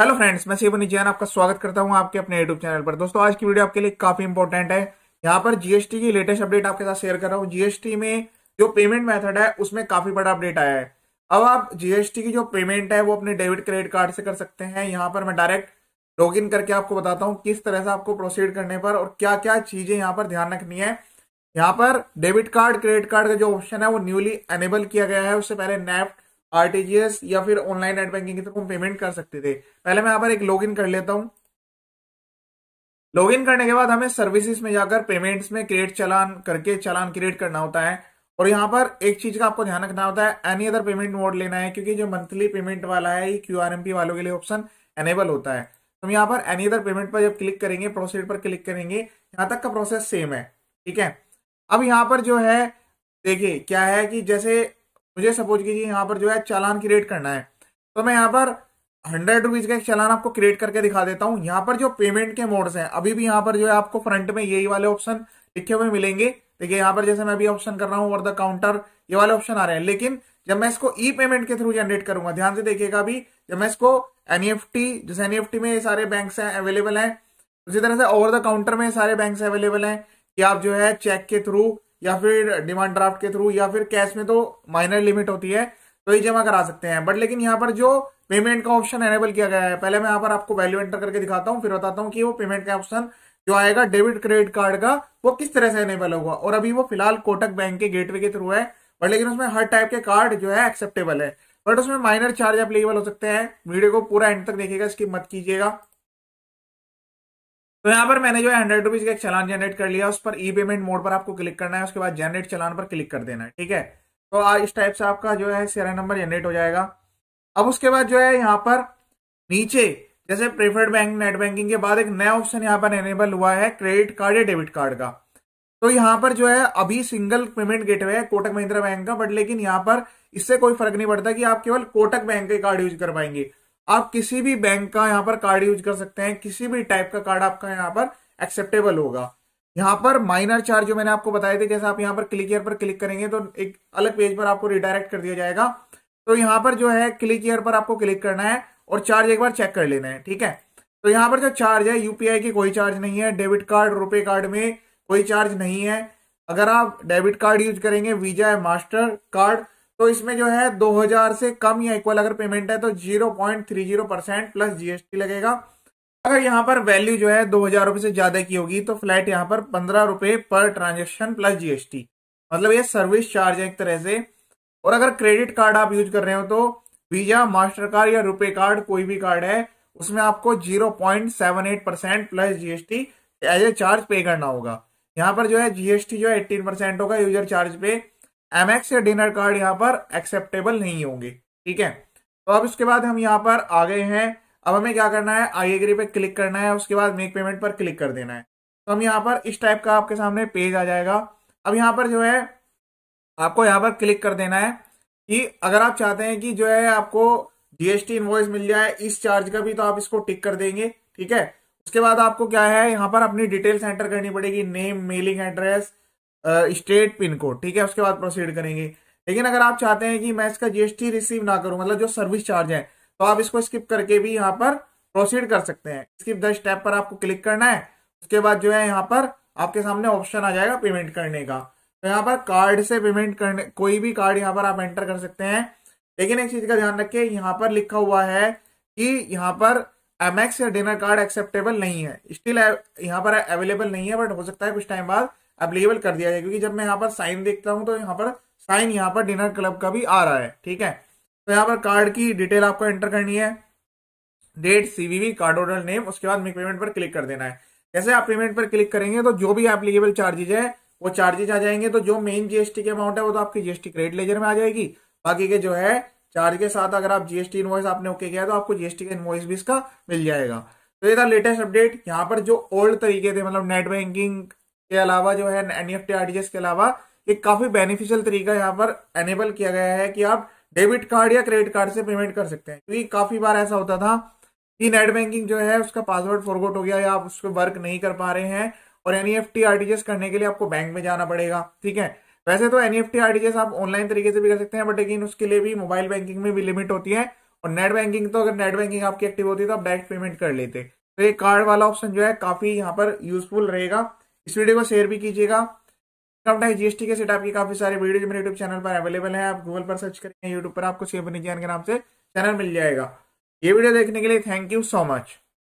hello friends मैं शिवनी जैन आपका स्वागत करता हूं आपके अपने यूट्यूब चैनल पर दोस्तों आज की वीडियो आपके लिए काफी इंपॉर्टेंट है यहां पर जीएसटी की लेटेस्ट अपडेट आपके साथ शेयर कर रहा हूं जीएसटी में जो पेमेंट मेथड है उसमें काफी बड़ा अपडेट आया है अब आप जीएसटी की जो पेमेंट है वो अपने डेबिट क्रेडिट कार्ड से कर सकते हैं यहाँ पर मैं डायरेक्ट लॉग इन करके आपको बताता हूँ किस तरह से आपको प्रोसीड करने पर और क्या क्या चीजें यहाँ पर ध्यान रखनी है यहाँ पर डेबिट कार्ड क्रेडिट कार्ड का जो ऑप्शन है वो न्यूली एनेबल किया गया है उससे पहले नेफ्ट आरटीजीएस या फिर ऑनलाइन नेट बैंकिंग के थ्रू हम पेमेंट कर सकते थे पहले मैं यहाँ पर एक लॉग इन कर लेता हूँ लॉग इन करने के बाद हमें सर्विसेज में जाकर पेमेंट्स में क्रिएट चलान करके चलान क्रिएट करना होता है और यहाँ पर एक चीज का आपको ध्यान रखना होता है एनी अदर पेमेंट मोड लेना है क्योंकि जो मंथली पेमेंट वाला है ये क्यू वालों के लिए ऑप्शन एनेबल होता है तो हम यहाँ पर एनी अदर पेमेंट पर जब क्लिक करेंगे प्रोसीड पर क्लिक करेंगे यहाँ तक का प्रोसेस सेम है ठीक है अब यहाँ पर जो है देखिए क्या है कि जैसे मुझे सपोज कीजिए यहाँ पर जो है चालान क्रिएट करना है तो मैं यहाँ पर हंड्रेड रुपीज का एक चालान आपको क्रिएट करके दिखा देता हूँ यहाँ पर जो पेमेंट के मोड्स हैं अभी भी यहाँ पर जो है आपको फ्रंट में यही वाले ऑप्शन लिखे हुए मिलेंगे देखिए यहाँ पर जैसे मैं अभी ऑप्शन कर रहा हूँ ओवर द काउंटर ये वाले ऑप्शन आ रहे हैं लेकिन जब मैं इसको ई पेमेंट के थ्रू जनरेट करूंगा ध्यान से देखिएगा अभी जब मैं इसको एनईएफटी e जैसे एनईएफटी e में ये सारे बैंक हैं अवेलेबल है उसी तरह से ओवर द काउंटर में सारे बैंक अवेलेबल है कि आप जो है चेक के थ्रू या फिर डिमांड ड्राफ्ट के थ्रू या फिर कैश में तो माइनर लिमिट होती है तो ही जमा करा सकते हैं बट लेकिन यहाँ पर जो पेमेंट का ऑप्शन एनेबल किया गया है पहले मैं यहाँ पर आपको वैल्यू एंटर करके दिखाता हूँ फिर बताता हूँ कि वो पेमेंट का ऑप्शन जो आएगा डेबिट क्रेडिट कार्ड का वो किस तरह से एनेबल होगा और अभी वो फिलहाल कोटक बैंक के गेटवे के थ्रू है बट लेकिन उसमें हर टाइप के कार्ड जो है एक्सेप्टेबल है बट उसमें माइनर चार्ज अपलेबल हो सकते हैं वीडियो को पूरा एंड तक देखिएगा इसकी मत कीजिएगा तो यहाँ पर मैंने जो है हंड्रेड रुपीज का एक चलान जनरेट कर लिया उस पर ई पेमेंट मोड पर आपको क्लिक करना है उसके बाद जनरेट चलान पर क्लिक कर देना है ठीक है तो इस टाइप से आपका जो है सीरा नंबर जनरेट हो जाएगा अब उसके बाद जो है यहाँ पर नीचे जैसे प्रेफर्ड बैंक नेट बैंकिंग के बाद एक नया ऑप्शन यहाँ पर एनेबल हुआ है क्रेडिट कार्ड या डेबिट कार्ड का तो यहाँ पर जो है अभी सिंगल पेमेंट गेटवे है कोटक महिंद्रा बैंक का बट लेकिन यहाँ पर इससे कोई फर्क नहीं पड़ता कि आप केवल कोटक बैंक के कार्ड यूज कर पाएंगे आप किसी भी बैंक का यहाँ पर कार्ड यूज कर सकते हैं किसी भी टाइप का कार्ड आपका यहाँ पर एक्सेप्टेबल होगा यहाँ पर माइनर चार्ज जो मैंने आपको बताए थे जैसे आप यहाँ पर क्लिक ईयर पर क्लिक करेंगे तो एक अलग पेज पर आपको रिडायरेक्ट कर दिया जाएगा तो यहाँ पर जो है क्लिक ईयर पर आपको क्लिक करना है और चार्ज एक बार चेक कर लेना है ठीक है तो यहाँ पर जो चार्ज है यूपीआई की कोई चार्ज नहीं है डेबिट कार्ड रुपे कार्ड में कोई चार्ज नहीं है अगर आप डेबिट कार्ड यूज करेंगे वीजा मास्टर कार्ड तो इसमें जो है 2000 से कम या इक्वल अगर पेमेंट है तो 0.30 परसेंट प्लस जीएसटी लगेगा अगर यहां पर वैल्यू जो है दो हजार रुपए से ज्यादा की होगी तो फ्लैट यहां पर पंद्रह रुपए पर ट्रांजेक्शन प्लस जीएसटी मतलब ये सर्विस चार्ज है एक तरह से और अगर क्रेडिट कार्ड आप यूज कर रहे हो तो वीजा मास्टर कार्ड या रुपे कार्ड कोई भी कार्ड है उसमें आपको zero point seven eight percent plus GST as a charge pay करना होगा यहाँ पर जो है जीएसटी जो है एट्टीन परसेंट होगा यूजर चार्ज पे एमएक्स या डिनर कार्ड यहाँ पर एक्सेप्टेबल नहीं होंगे ठीक है तो अब इसके बाद हम यहाँ पर आ गए हैं अब हमें क्या करना है आई एग्री पे क्लिक करना है उसके बाद मेक पेमेंट पर क्लिक कर देना है तो हम यहाँ पर इस टाइप का आपके सामने पेज आ जाएगा अब यहाँ पर जो है आपको यहाँ पर क्लिक कर देना है कि अगर आप चाहते हैं कि जो है आपको जीएसटी इन्वॉइस मिल जाए इस चार्ज का भी तो आप इसको टिक कर देंगे ठीक है उसके बाद आपको क्या है यहाँ पर अपनी डिटेल्स एंटर करनी पड़ेगी name mailing address state pin code ठीक है उसके बाद प्रोसीड करेंगे लेकिन अगर आप चाहते हैं कि मैं इसका जीएसटी रिसीव ना करूं मतलब जो सर्विस चार्ज है तो आप इसको स्किप करके भी यहाँ पर प्रोसीड कर सकते हैं स्किप द स्टेप पर आपको क्लिक करना है उसके बाद जो है यहाँ पर आपके सामने ऑप्शन आ जाएगा पेमेंट करने का तो यहाँ पर कार्ड से पेमेंट करने कोई भी कार्ड यहाँ पर आप एंटर कर सकते हैं लेकिन एक चीज का ध्यान रखिए यहाँ पर लिखा हुआ है कि यहाँ पर एमएक्स या डिनर कार्ड एक्सेप्टेबल नहीं है स्टिल यहाँ पर अवेलेबल नहीं है बट हो सकता है कुछ टाइम बाद अवेलेबल कर दिया जाए क्योंकि जब मैं यहाँ पर साइन देखता हूँ तो यहाँ पर साइन यहाँ पर डिनर क्लब का भी आ रहा है ठीक है तो यहाँ पर कार्ड की डिटेल आपको एंटर करनी है date CVV card order name उसके बाद पेमेंट पर क्लिक कर देना है जैसे आप पेमेंट पर क्लिक करेंगे तो जो भी एप्लीकेबल चार्जेज है वो चार्जेज आ जाएंगे तो जो मेन जीएसटी के अमाउंट है वो तो आपकी जीएसटी क्रेडिट लेजर में आ जाएगी बाकी के जो है चार्ज के साथ अगर आप जीएसटी इनवॉइस आपने ओके किया तो आपको जीएसटी का इनवॉइस भी इसका मिल जाएगा तो ये था लेटेस्ट अपडेट यहाँ पर जो ओल्ड तरीके थे मतलब नेट बैंकिंग के अलावा जो है एन एफ टी के अलावा एक काफी बेनिफिशियल तरीका यहाँ पर एनेबल किया गया है कि आप डेबिट कार्ड या क्रेडिट कार्ड से पेमेंट कर सकते हैं क्योंकि काफी बार ऐसा होता था कि नेट बैंकिंग जो है उसका पासवर्ड फॉरगोट हो गया या आप उस पर वर्क नहीं कर पा रहे हैं और एन आरटीजीएस e करने के लिए आपको बैंक में जाना पड़ेगा ठीक है वैसे तो एनईएफटी आरटीजीएस e आप ऑनलाइन तरीके से भी कर सकते हैं बट लेकिन उसके लिए भी मोबाइल बैंकिंग में भी लिमिट होती है और नेट बैंकिंग तो अगर नेट बैंकिंग आपकी एक्टिव होती है तो आप डायरेक्ट पेमेंट कर लेते तो ये कार्ड वाला ऑप्शन जो है काफी यहाँ पर यूजफुल रहेगा इस वीडियो को शेयर भी कीजिएगा टैक्स जीएसटी के सेट की काफी सारे वीडियो मेरे यूट्यूब चैनल पर अवेलेबल है आप गूगल पर सर्च करेंगे यूट्यूब पर आपको सीएम निज्ञान के नाम से चैनल मिल जाएगा ये वीडियो देखने के लिए थैंक यू सो मच